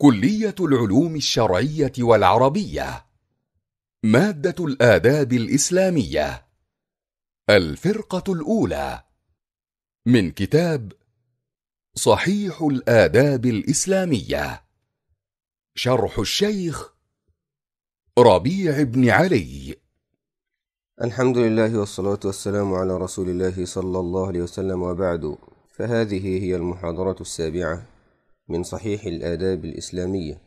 كلية العلوم الشرعية والعربية مادة الآداب الإسلامية الفرقة الأولى من كتاب صحيح الآداب الإسلامية شرح الشيخ ربيع بن علي الحمد لله والصلاة والسلام على رسول الله صلى الله عليه وسلم وبعد فهذه هي المحاضرة السابعة من صحيح الآداب الإسلامية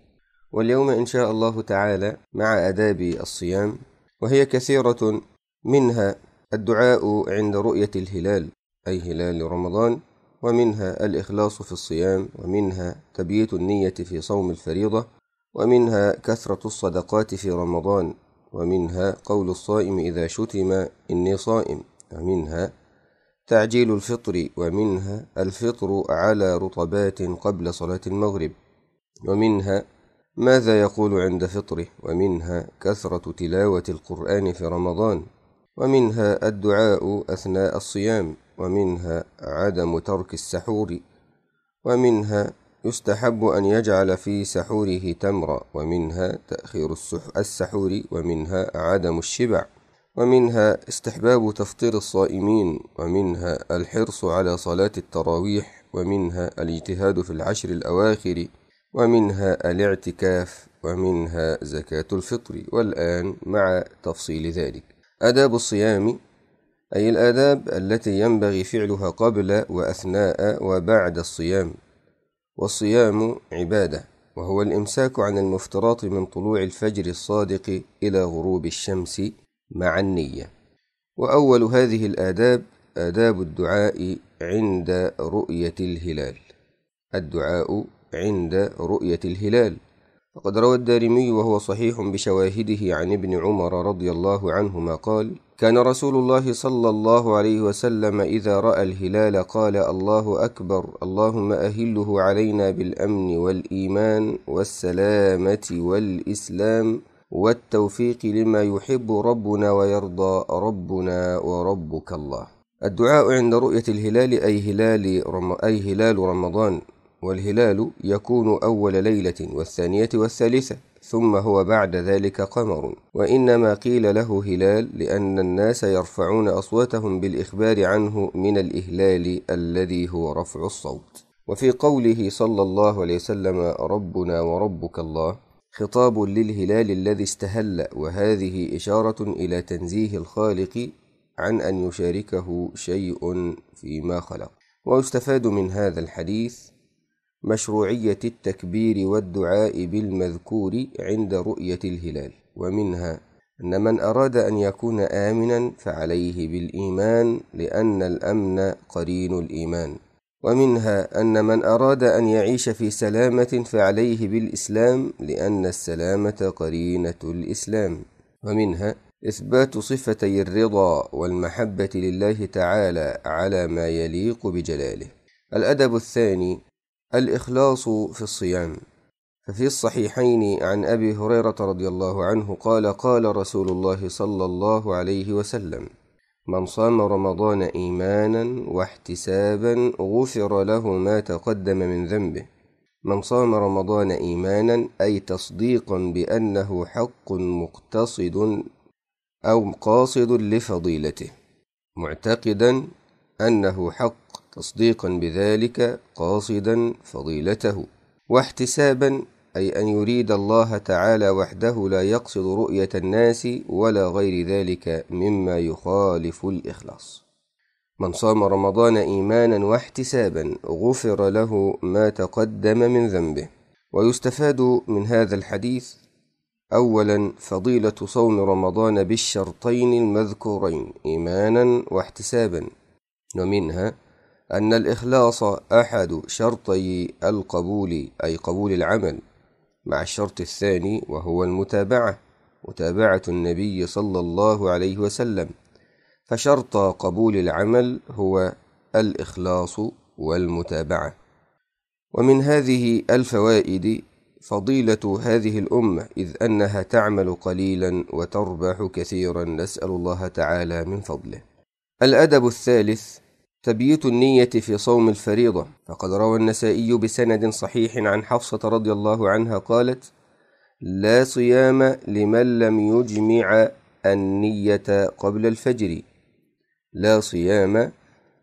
واليوم إن شاء الله تعالى مع آداب الصيام وهي كثيرة منها الدعاء عند رؤية الهلال أي هلال رمضان ومنها الإخلاص في الصيام ومنها تبييت النية في صوم الفريضة ومنها كثرة الصدقات في رمضان ومنها قول الصائم إذا شتم إني صائم ومنها تعجيل الفطر ومنها الفطر على رطبات قبل صلاة المغرب ومنها ماذا يقول عند فطره ومنها كثرة تلاوة القرآن في رمضان ومنها الدعاء أثناء الصيام ومنها عدم ترك السحور ومنها يستحب أن يجعل في سحوره تمرا ومنها تأخير السحور ومنها عدم الشبع ومنها استحباب تفطير الصائمين ومنها الحرص على صلاة التراويح ومنها الاجتهاد في العشر الأواخر ومنها الاعتكاف ومنها زكاة الفطر والآن مع تفصيل ذلك آداب الصيام أي الآداب التي ينبغي فعلها قبل وأثناء وبعد الصيام والصيام عبادة وهو الإمساك عن المفترات من طلوع الفجر الصادق إلى غروب الشمس مع النية وأول هذه الآداب آداب الدعاء عند رؤية الهلال الدعاء عند رؤية الهلال وقد روى الدارمي وهو صحيح بشواهده عن ابن عمر رضي الله عنهما قال كان رسول الله صلى الله عليه وسلم إذا رأى الهلال قال الله أكبر اللهم أهله علينا بالأمن والإيمان والسلامة والإسلام والتوفيق لما يحب ربنا ويرضى ربنا وربك الله الدعاء عند رؤية الهلال أي هلال, رم... أي هلال رمضان والهلال يكون أول ليلة والثانية والثالثة ثم هو بعد ذلك قمر وإنما قيل له هلال لأن الناس يرفعون أصواتهم بالإخبار عنه من الإهلال الذي هو رفع الصوت وفي قوله صلى الله عليه وسلم ربنا وربك الله خطاب للهلال الذي استهل وهذه إشارة إلى تنزيه الخالق عن أن يشاركه شيء فيما خلق ويستفاد من هذا الحديث مشروعية التكبير والدعاء بالمذكور عند رؤية الهلال ومنها أن من أراد أن يكون آمنا فعليه بالإيمان لأن الأمن قرين الإيمان ومنها أن من أراد أن يعيش في سلامة فعليه بالإسلام لأن السلامة قرينة الإسلام ومنها إثبات صفتي الرضا والمحبة لله تعالى على ما يليق بجلاله الأدب الثاني الإخلاص في الصيام ففي الصحيحين عن أبي هريرة رضي الله عنه قال قال رسول الله صلى الله عليه وسلم من صام رمضان إيمانا واحتسابا غفر له ما تقدم من ذنبه من صام رمضان إيمانا أي تصديقا بأنه حق مقتصد أو قاصد لفضيلته معتقدا أنه حق تصديقا بذلك قاصدا فضيلته واحتسابا أي أن يريد الله تعالى وحده لا يقصد رؤية الناس ولا غير ذلك مما يخالف الإخلاص من صام رمضان إيمانا واحتسابا غفر له ما تقدم من ذنبه ويستفاد من هذا الحديث أولا فضيلة صوم رمضان بالشرطين المذكورين إيمانا واحتسابا ومنها أن الإخلاص أحد شرطي القبول أي قبول العمل مع الشرط الثاني وهو المتابعة متابعة النبي صلى الله عليه وسلم فشرط قبول العمل هو الإخلاص والمتابعة ومن هذه الفوائد فضيلة هذه الأمة إذ أنها تعمل قليلا وتربح كثيرا نسأل الله تعالى من فضله الأدب الثالث تبييت النية في صوم الفريضة فقد روى النسائي بسند صحيح عن حفصة رضي الله عنها قالت لا صيام لمن لم يجمع النية قبل الفجر لا صيام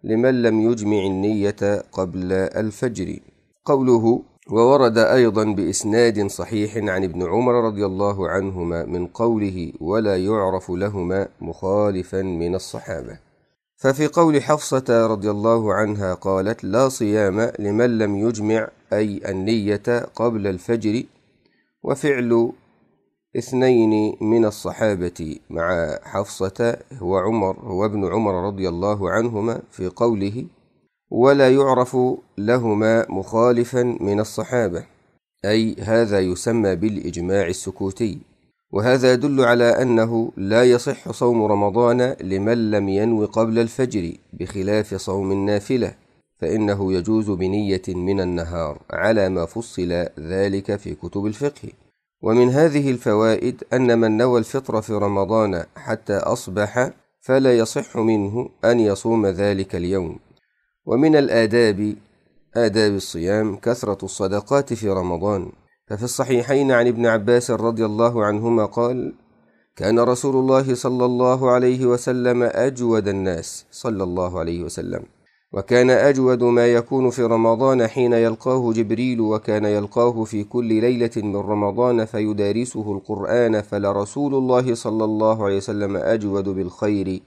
لمن لم يجمع النية قبل الفجر قوله وورد أيضا بإسناد صحيح عن ابن عمر رضي الله عنهما من قوله ولا يعرف لهما مخالفا من الصحابة ففي قول حفصة رضي الله عنها قالت لا صيام لمن لم يجمع أي النية قبل الفجر وفعل اثنين من الصحابة مع حفصة هو عمر هو ابن عمر رضي الله عنهما في قوله ولا يعرف لهما مخالفا من الصحابة أي هذا يسمى بالإجماع السكوتي وهذا يدل على أنه لا يصح صوم رمضان لمن لم ينو قبل الفجر بخلاف صوم النافلة فإنه يجوز بنية من النهار على ما فصل ذلك في كتب الفقه ومن هذه الفوائد أن من نوى الفطر في رمضان حتى أصبح فلا يصح منه أن يصوم ذلك اليوم ومن الآداب آداب الصيام كثرة الصدقات في رمضان ففي الصحيحين عن ابن عباس رضي الله عنهما قال كان رسول الله صلى الله عليه وسلم أجود الناس صلى الله عليه وسلم وكان أجود ما يكون في رمضان حين يلقاه جبريل وكان يلقاه في كل ليلة من رمضان فيدارسه القرآن فلرسول الله صلى الله عليه وسلم أجود بالخير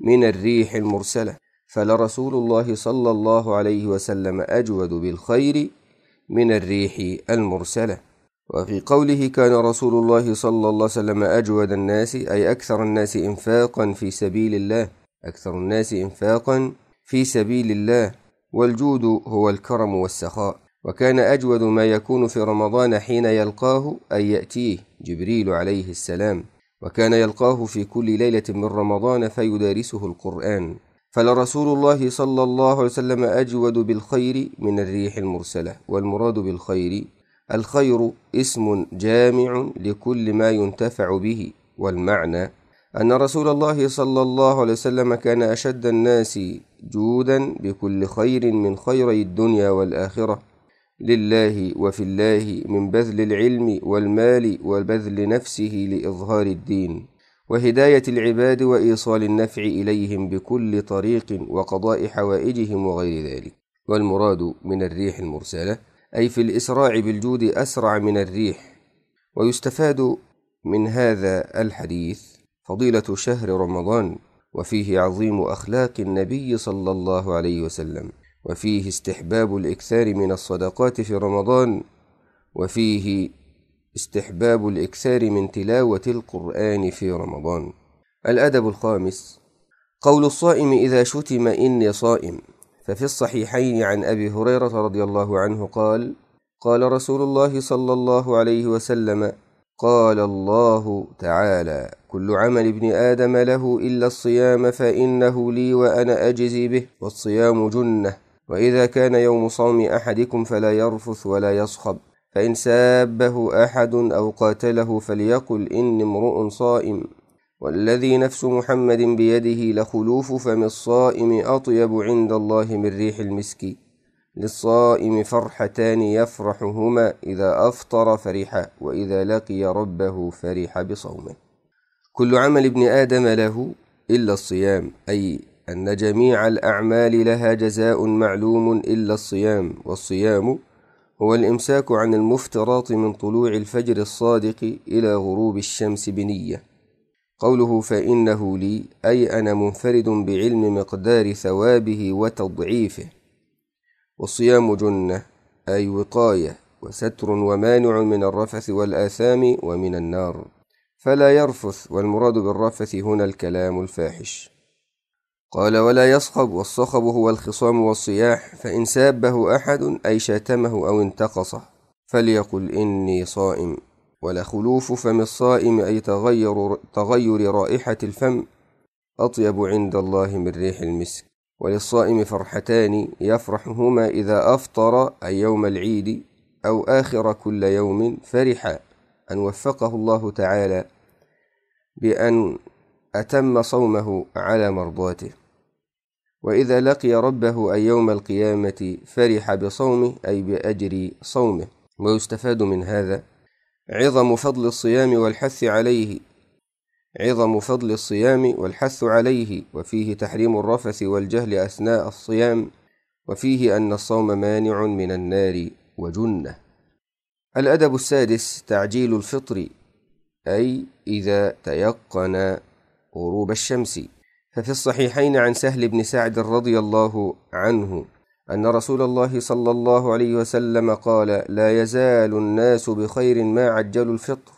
من الريح المرسلة فلرسول الله صلى الله عليه وسلم أجود بالخير من الريح المرسلة وفي قوله كان رسول الله صلى الله عليه وسلم أجود الناس أي أكثر الناس إنفاقا في سبيل الله أكثر الناس إنفاقا في سبيل الله والجود هو الكرم والسخاء وكان أجود ما يكون في رمضان حين يلقاه أي يأتيه جبريل عليه السلام وكان يلقاه في كل ليلة من رمضان فيدارسه القرآن فلرسول الله صلى الله عليه وسلم أجود بالخير من الريح المرسلة والمراد بالخير الخير اسم جامع لكل ما ينتفع به والمعنى أن رسول الله صلى الله عليه وسلم كان أشد الناس جودا بكل خير من خيري الدنيا والآخرة لله وفي الله من بذل العلم والمال وبذل نفسه لإظهار الدين وهداية العباد وإيصال النفع إليهم بكل طريق وقضاء حوائجهم وغير ذلك والمراد من الريح المرسلة أي في الإسراع بالجود أسرع من الريح ويستفاد من هذا الحديث فضيلة شهر رمضان وفيه عظيم أخلاق النبي صلى الله عليه وسلم وفيه استحباب الإكثار من الصدقات في رمضان وفيه استحباب الإكثار من تلاوة القرآن في رمضان الأدب الخامس قول الصائم إذا شتم إني صائم ففي الصحيحين عن أبي هريرة رضي الله عنه قال قال رسول الله صلى الله عليه وسلم قال الله تعالى كل عمل ابن آدم له إلا الصيام فإنه لي وأنا أجزي به والصيام جنة وإذا كان يوم صوم أحدكم فلا يرفث ولا يصخب فإن سابه أحد أو قاتله فليقل إني امرؤ صائم والذي نفس محمد بيده لخلوف فم الصائم أطيب عند الله من ريح المسك للصائم فرحتان يفرحهما إذا أفطر فرح وإذا لقي ربه فرح بصومه كل عمل ابن آدم له إلا الصيام أي أن جميع الأعمال لها جزاء معلوم إلا الصيام والصيام هو الإمساك عن المفترات من طلوع الفجر الصادق إلى غروب الشمس بنية قوله فإنه لي أي أنا منفرد بعلم مقدار ثوابه وتضعيفه والصيام جنة أي وقاية وستر ومانع من الرفث والآثام ومن النار فلا يرفث والمراد بالرفث هنا الكلام الفاحش قال ولا يصخب والصخب هو الخصام والصياح فإن سابه أحد أي شاتمه أو انتقصه فليقل إني صائم ولا خلوف فم الصائم أي تغير, تغير رائحة الفم أطيب عند الله من ريح المسك وللصائم فرحتان يفرحهما إذا أفطر أي يوم العيد أو آخر كل يوم فرحا أن وفقه الله تعالى بأن أتم صومه على مرضاته وإذا لقي ربه أي يوم القيامة فرح بصومه أي بأجر صومه ويستفاد من هذا عظم فضل الصيام والحث عليه عظم فضل الصيام والحث عليه وفيه تحريم الرفث والجهل أثناء الصيام وفيه أن الصوم مانع من النار وجنة الأدب السادس تعجيل الفطر أي إذا تيقن غروب الشمس ففي الصحيحين عن سهل بن سعد رضي الله عنه أن رسول الله صلى الله عليه وسلم قال لا يزال الناس بخير ما عجلوا الفطر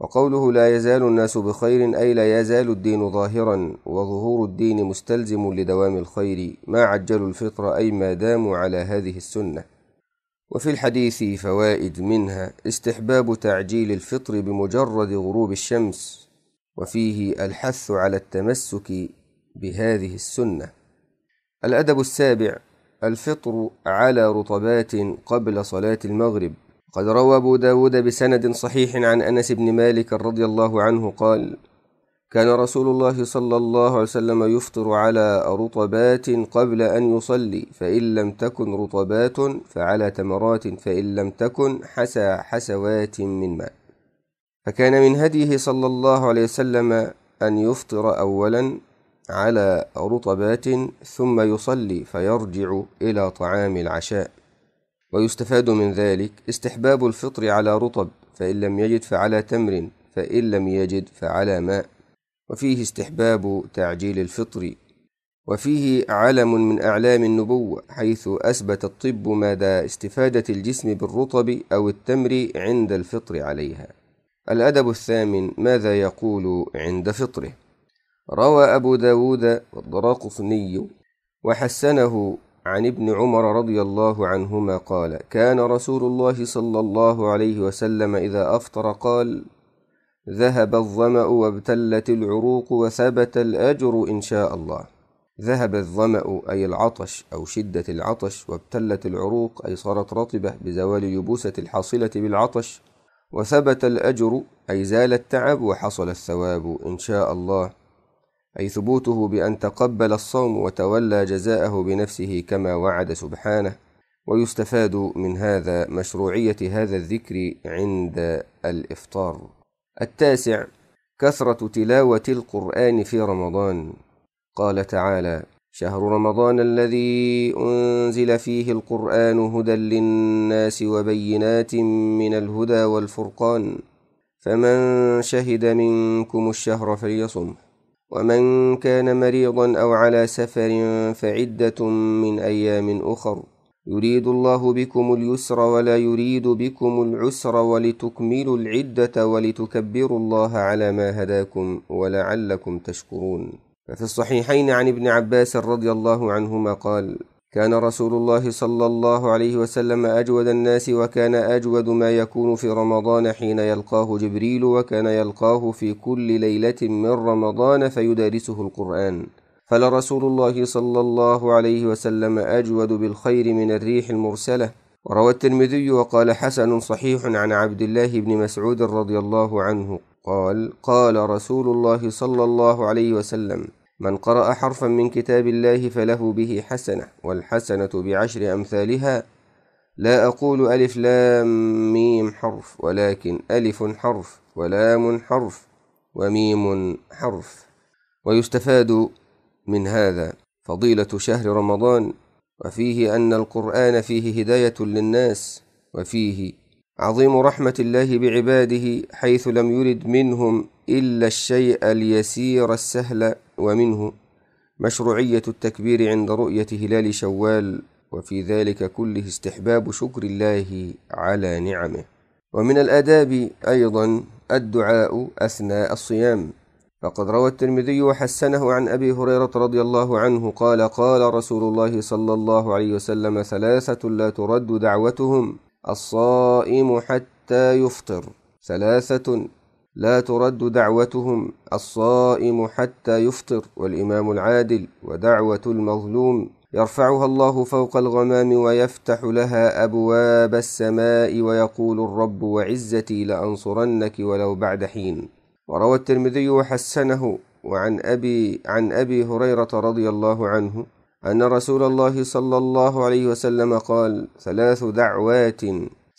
وقوله لا يزال الناس بخير أي لا يزال الدين ظاهرا وظهور الدين مستلزم لدوام الخير ما عجلوا الفطر أي ما داموا على هذه السنة وفي الحديث فوائد منها استحباب تعجيل الفطر بمجرد غروب الشمس وفيه الحث على التمسك بهذه السنة الأدب السابع الفطر على رطبات قبل صلاة المغرب قد روى أبو داود بسند صحيح عن أنس بن مالك رضي الله عنه قال كان رسول الله صلى الله عليه وسلم يفطر على رطبات قبل أن يصلي فإن لم تكن رطبات فعلى تمرات فإن لم تكن حسى حسوات من ماء فكان من هديه صلى الله عليه وسلم أن يفطر أولا على رطبات ثم يصلي فيرجع إلى طعام العشاء ويستفاد من ذلك استحباب الفطر على رطب فإن لم يجد فعلى تمر فإن لم يجد فعلى ماء وفيه استحباب تعجيل الفطر وفيه علم من أعلام النبوة حيث أثبت الطب مدى استفادة الجسم بالرطب أو التمر عند الفطر عليها الأدب الثامن ماذا يقول عند فطره روى أبو داود والدراقصني وحسنه عن ابن عمر رضي الله عنهما قال كان رسول الله صلى الله عليه وسلم إذا أفطر قال ذهب الظمأ وابتلت العروق وثبت الأجر إن شاء الله ذهب الظمأ أي العطش أو شدة العطش وابتلت العروق أي صارت رطبة بزوال اليبوسة الحاصلة بالعطش وثبت الأجر أي زال التعب وحصل الثواب إن شاء الله أي ثبوته بأن تقبل الصوم وتولى جزاءه بنفسه كما وعد سبحانه ويستفاد من هذا مشروعية هذا الذكر عند الإفطار التاسع كثرة تلاوة القرآن في رمضان قال تعالى شهر رمضان الذي أنزل فيه القرآن هدى للناس وبينات من الهدى والفرقان فمن شهد منكم الشهر فليصمه ومن كان مريضا أو على سفر فعدة من أيام أخر يريد الله بكم اليسر ولا يريد بكم العسر ولتكملوا العدة ولتكبروا الله على ما هداكم ولعلكم تشكرون ففي الصحيحين عن ابن عباس رضي الله عنهما قال كان رسول الله صلى الله عليه وسلم أجود الناس وكان أجود ما يكون في رمضان حين يلقاه جبريل وكان يلقاه في كل ليلة من رمضان فيدارسه القرآن فلرسول الله صلى الله عليه وسلم أجود بالخير من الريح المرسلة وروى الترمذي وقال حسن صحيح عن عبد الله بن مسعود رضي الله عنه قال قال رسول الله صلى الله عليه وسلم من قرأ حرفا من كتاب الله فله به حسنة والحسنة بعشر أمثالها لا أقول ألف لام ميم حرف ولكن ألف حرف ولام حرف وميم حرف ويستفاد من هذا فضيلة شهر رمضان وفيه أن القرآن فيه هداية للناس وفيه عظيم رحمة الله بعباده حيث لم يرد منهم إلا الشيء اليسير السهل ومنه مشروعية التكبير عند رؤية هلال شوال وفي ذلك كله استحباب شكر الله على نعمه ومن الآداب أيضا الدعاء أثناء الصيام فقد روى الترمذي وحسنه عن أبي هريرة رضي الله عنه قال قال رسول الله صلى الله عليه وسلم ثلاثة لا ترد دعوتهم الصائم حتى يفطر ثلاثة لا ترد دعوتهم الصائم حتى يفطر والإمام العادل ودعوة المظلوم يرفعها الله فوق الغمام ويفتح لها أبواب السماء ويقول الرب وعزتي لأنصرنك ولو بعد حين وروى الترمذي وحسنه وعن أبي عن أبي هريرة رضي الله عنه أن رسول الله صلى الله عليه وسلم قال ثلاث دعوات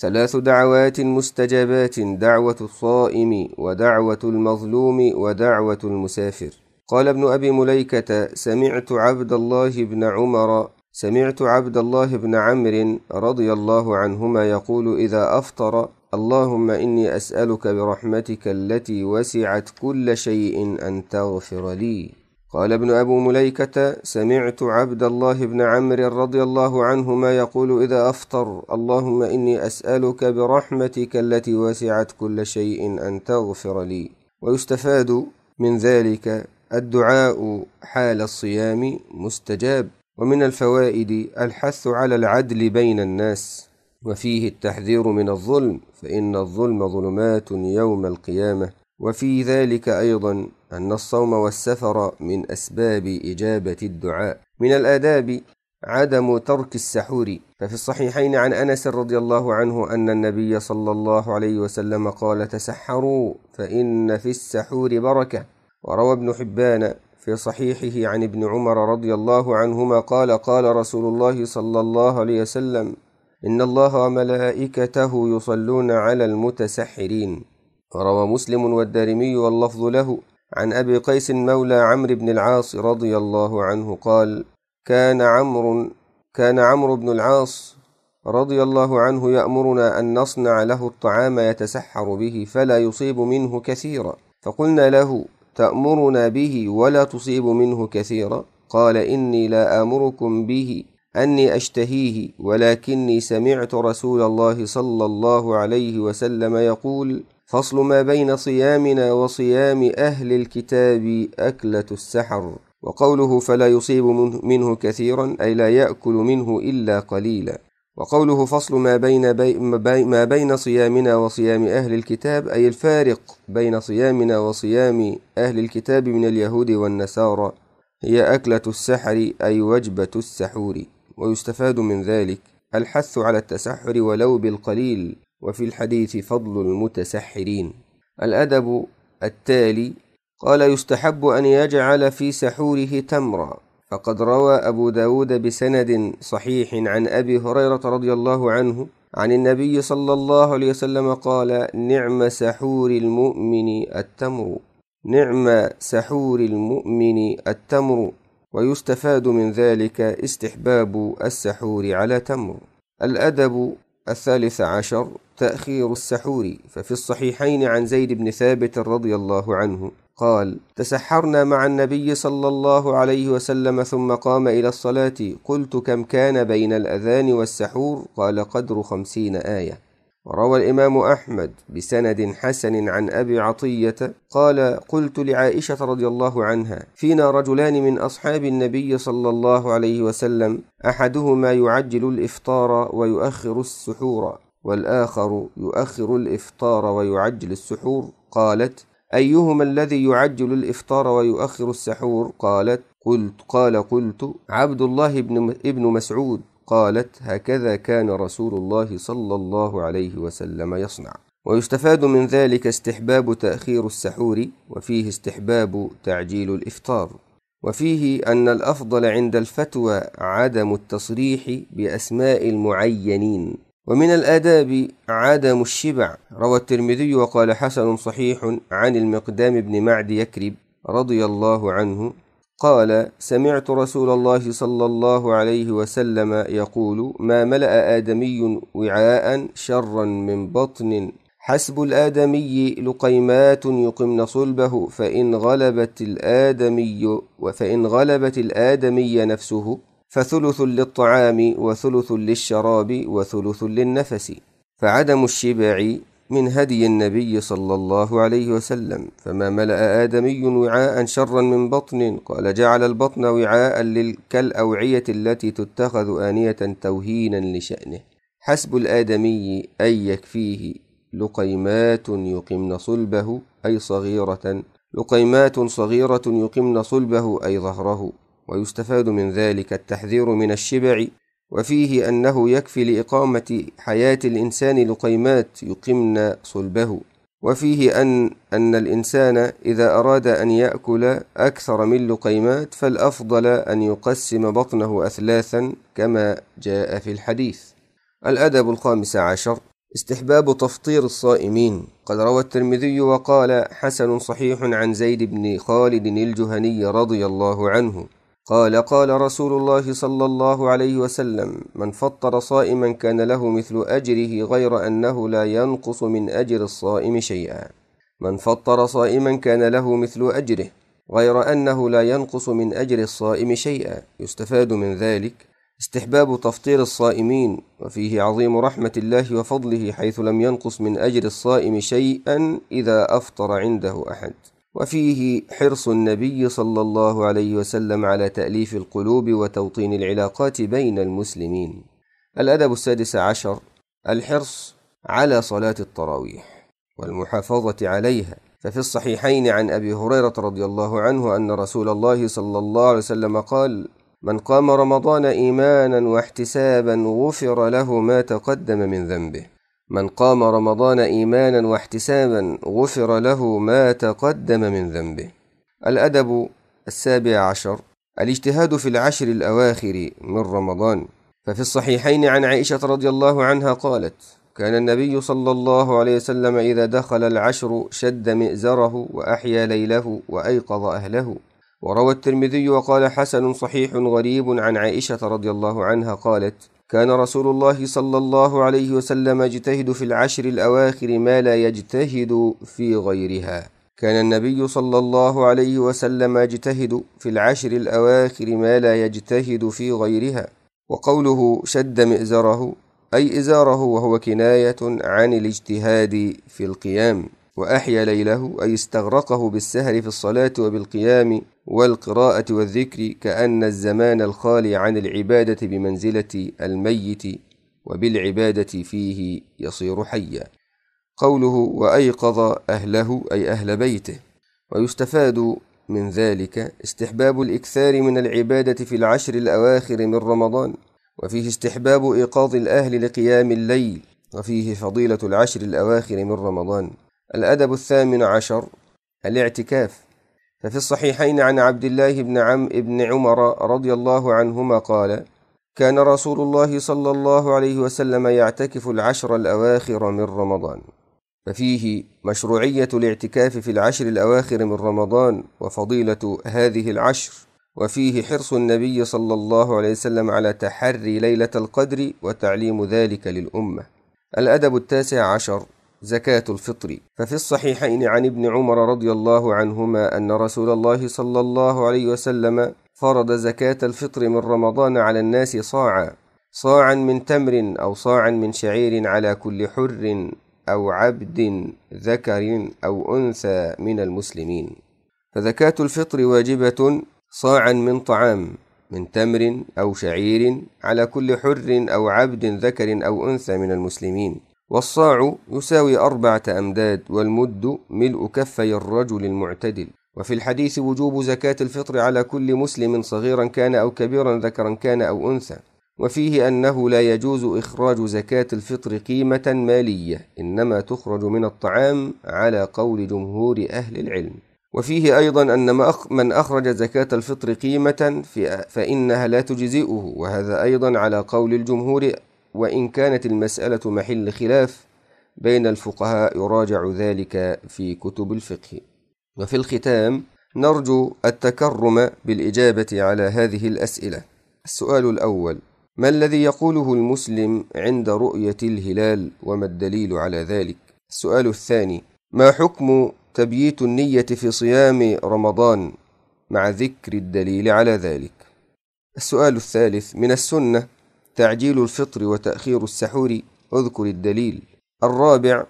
ثلاث دعوات مستجابات دعوة الصائم ودعوة المظلوم ودعوة المسافر قال ابن أبي مليكة سمعت عبد الله بن عمر سمعت عبد الله بن عمرو رضي الله عنهما يقول إذا أفطر اللهم إني أسألك برحمتك التي وسعت كل شيء أن تغفر لي قال ابن أبو مليكة سمعت عبد الله بن عمرو رضي الله عنهما يقول إذا أفطر اللهم إني أسألك برحمتك التي وسعت كل شيء أن تغفر لي ويستفاد من ذلك الدعاء حال الصيام مستجاب ومن الفوائد الحث على العدل بين الناس وفيه التحذير من الظلم فإن الظلم ظلمات يوم القيامة وفي ذلك أيضا أن الصوم والسفر من أسباب إجابة الدعاء من الآداب عدم ترك السحور ففي الصحيحين عن أنس رضي الله عنه أن النبي صلى الله عليه وسلم قال تسحروا فإن في السحور بركة وروى ابن حبان في صحيحه عن ابن عمر رضي الله عنهما قال قال رسول الله صلى الله عليه وسلم إن الله وملائكته يصلون على المتسحرين وروى مسلم والدارمي واللفظ له عن أبي قيس مولى عمرو بن العاص رضي الله عنه قال كان عمرو كان عمرو بن العاص رضي الله عنه يأمرنا أن نصنع له الطعام يتسحر به فلا يصيب منه كثيرا فقلنا له تأمرنا به ولا تصيب منه كثيرا قال إني لا آمركم به أني أشتهيه ولكني سمعت رسول الله صلى الله عليه وسلم يقول فصل ما بين صيامنا وصيام أهل الكتاب أكلة السحر وقوله فلا يصيب منه كثيرا أي لا يأكل منه إلا قليلا وقوله فصل ما بين, بي ما بين صيامنا وصيام أهل الكتاب أي الفارق بين صيامنا وصيام أهل الكتاب من اليهود والنصارى هي أكلة السحر أي وجبة السحور ويستفاد من ذلك الحث على التسحر ولو بالقليل وفي الحديث فضل المتسحرين الأدب التالي قال يستحب أن يجعل في سحوره تمرا فقد روى أبو داود بسند صحيح عن أبي هريرة رضي الله عنه عن النبي صلى الله عليه وسلم قال نعم سحور المؤمن التمر نعم سحور المؤمن التمر ويستفاد من ذلك استحباب السحور على تمر الأدب الثالث عشر تأخير السحور ففي الصحيحين عن زيد بن ثابت رضي الله عنه قال تسحرنا مع النبي صلى الله عليه وسلم ثم قام إلى الصلاة قلت كم كان بين الأذان والسحور قال قدر خمسين آية وروى الإمام أحمد بسند حسن عن أبي عطية قال قلت لعائشة رضي الله عنها فينا رجلان من أصحاب النبي صلى الله عليه وسلم أحدهما يعجل الإفطار ويؤخر السحور والآخر يؤخر الإفطار ويعجل السحور قالت أيهما الذي يعجل الإفطار ويؤخر السحور قالت قلت قال قلت عبد الله بن, ابن مسعود قالت هكذا كان رسول الله صلى الله عليه وسلم يصنع ويستفاد من ذلك استحباب تأخير السحور وفيه استحباب تعجيل الإفطار وفيه أن الأفضل عند الفتوى عدم التصريح بأسماء المعينين ومن الآداب عدم الشبع روى الترمذي وقال حسن صحيح عن المقدام بن معد يكرب رضي الله عنه قال سمعت رسول الله صلى الله عليه وسلم يقول ما ملأ آدمي وعاء شرا من بطن حسب الآدمي لقيمات يقمن صلبه فإن غلبت الآدمي وفإن غلبت الآدمي نفسه فثلث للطعام وثلث للشراب وثلث للنفس فعدم الشبع من هدي النبي صلى الله عليه وسلم فما ملأ آدمي وعاء شرا من بطن قال جعل البطن وعاء كالأوعية التي تتخذ آنية توهينا لشأنه حسب الآدمي أن يكفيه لقيمات يقمن صلبه أي صغيرة لقيمات صغيرة يقمن صلبه أي ظهره ويستفاد من ذلك التحذير من الشبع وفيه أنه يكفي لإقامة حياة الإنسان لقيمات يقمن صلبه وفيه أن أن الإنسان إذا أراد أن يأكل أكثر من لقيمات فالأفضل أن يقسم بطنه أثلاثا كما جاء في الحديث الأدب الخامس عشر استحباب تفطير الصائمين قد روى الترمذي وقال حسن صحيح عن زيد بن خالد الجهني رضي الله عنه قال قال رسول الله صلى الله عليه وسلم من فطر صائما كان له مثل أجره غير أنه لا ينقص من أجر الصائم شيئا من فطر صائما كان له مثل أجره غير أنه لا ينقص من أجر الصائم شيئا يستفاد من ذلك استحباب تفطير الصائمين وفيه عظيم رحمة الله وفضله حيث لم ينقص من أجر الصائم شيئا إذا أفطر عنده أحد وفيه حرص النبي صلى الله عليه وسلم على تأليف القلوب وتوطين العلاقات بين المسلمين. الأدب السادس عشر الحرص على صلاة التراويح والمحافظة عليها، ففي الصحيحين عن أبي هريرة رضي الله عنه أن رسول الله صلى الله عليه وسلم قال: من قام رمضان إيمانا واحتسابا غفر له ما تقدم من ذنبه. من قام رمضان إيمانا واحتسابا غفر له ما تقدم من ذنبه. الأدب السابع عشر الاجتهاد في العشر الأواخر من رمضان ففي الصحيحين عن عائشة رضي الله عنها قالت كان النبي صلى الله عليه وسلم إذا دخل العشر شد مئزره وأحيا ليله وأيقظ أهله وروى الترمذي وقال حسن صحيح غريب عن عائشة رضي الله عنها قالت كان رسول الله صلى الله عليه وسلم يجتهد في العشر الأواخر ما لا يجتهد في غيرها كان النبي صلى الله عليه وسلم يجتهد في العشر الأواخر ما لا يجتهد في غيرها وقوله شد مئزره أي إزاره وهو كناية عن الاجتهاد في القيام وأحيا ليله أي استغرقه بالسهر في الصلاة وبالقيام والقراءة والذكر كأن الزمان الخالي عن العبادة بمنزلة الميت وبالعبادة فيه يصير حيا قوله وأيقظ أهله أي أهل بيته ويستفاد من ذلك استحباب الإكثار من العبادة في العشر الأواخر من رمضان وفيه استحباب إيقاظ الأهل لقيام الليل وفيه فضيلة العشر الأواخر من رمضان الأدب الثامن عشر الاعتكاف ففي الصحيحين عن عبد الله بن عم بن عمر رضي الله عنهما قال كان رسول الله صلى الله عليه وسلم يعتكف العشر الأواخر من رمضان ففيه مشروعية الاعتكاف في العشر الأواخر من رمضان وفضيلة هذه العشر وفيه حرص النبي صلى الله عليه وسلم على تحري ليلة القدر وتعليم ذلك للأمة الأدب التاسع عشر زكاة الفطر ففي الصحيحين عن ابن عمر رضي الله عنهما أن رسول الله صلى الله عليه وسلم فرض زكاة الفطر من رمضان على الناس صاعا صاعا من تمر أو صاعا من شعير على كل حر أو عبد ذكر أو أنثى من المسلمين فزكاة الفطر واجبة صاعا من طعام من تمر أو شعير على كل حر أو عبد ذكر أو أنثى من المسلمين والصاع يساوي أربعة أمداد والمد ملء كفي الرجل المعتدل وفي الحديث وجوب زكاة الفطر على كل مسلم صغيرا كان أو كبيرا ذكرا كان أو أنثى وفيه أنه لا يجوز إخراج زكاة الفطر قيمة مالية إنما تخرج من الطعام على قول جمهور أهل العلم وفيه أيضا أن من أخرج زكاة الفطر قيمة فإنها لا تجزئه وهذا أيضا على قول الجمهور وإن كانت المسألة محل خلاف بين الفقهاء يراجع ذلك في كتب الفقه وفي الختام نرجو التكرم بالإجابة على هذه الأسئلة السؤال الأول ما الذي يقوله المسلم عند رؤية الهلال وما الدليل على ذلك؟ السؤال الثاني ما حكم تبييت النية في صيام رمضان مع ذكر الدليل على ذلك؟ السؤال الثالث من السنة تعجيل الفطر وتأخير السحور اذكر الدليل الرابع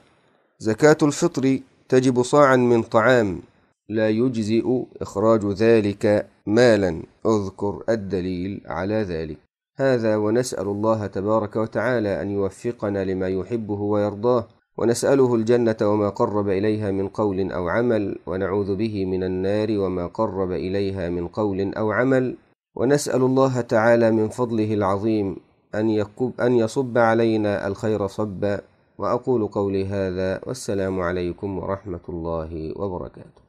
زكاة الفطر تجب صاعا من طعام لا يجزئ إخراج ذلك مالا اذكر الدليل على ذلك هذا ونسأل الله تبارك وتعالى أن يوفقنا لما يحبه ويرضاه ونسأله الجنة وما قرب إليها من قول أو عمل ونعوذ به من النار وما قرب إليها من قول أو عمل ونسأل الله تعالى من فضله العظيم أن, يكب أن يصب علينا الخير صبا وأقول قولي هذا والسلام عليكم ورحمة الله وبركاته